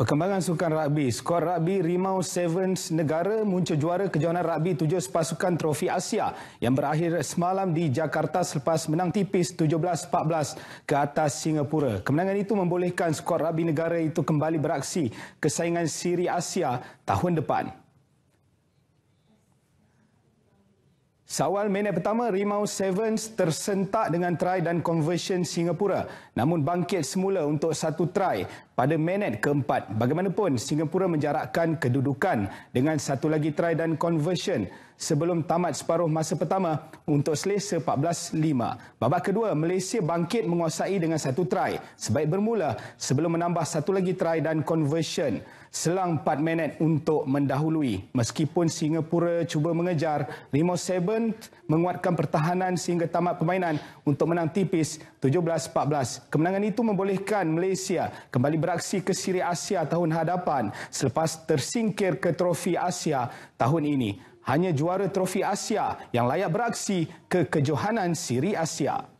Perkembangan sukan rugby. Skor rugby Rimau Sevens Negara muncul juara kejohanan rugby tujuh pasukan trofi Asia yang berakhir semalam di Jakarta selepas menang tipis 17-14 ke atas Singapura. Kemenangan itu membolehkan skor rugby negara itu kembali beraksi ke saingan Siri Asia tahun depan. Seawal minit pertama, Rimau Sevens tersentak dengan try dan conversion Singapura. Namun bangkit semula untuk satu try pada minit keempat. Bagaimanapun, Singapura menjarakkan kedudukan dengan satu lagi try dan conversion sebelum tamat separuh masa pertama untuk selesa 5 Babak kedua, Malaysia bangkit menguasai dengan satu try. Sebaik bermula sebelum menambah satu lagi try dan conversion selang 4 minit untuk mendahului. Meskipun Singapura cuba mengejar, Limo Seven menguatkan pertahanan sehingga tamat permainan untuk menang tipis 17-14. Kemenangan itu membolehkan Malaysia kembali berada beraksi ke Siri Asia tahun hadapan selepas tersingkir ke Trofi Asia tahun ini. Hanya juara Trofi Asia yang layak beraksi ke kejohanan Siri Asia.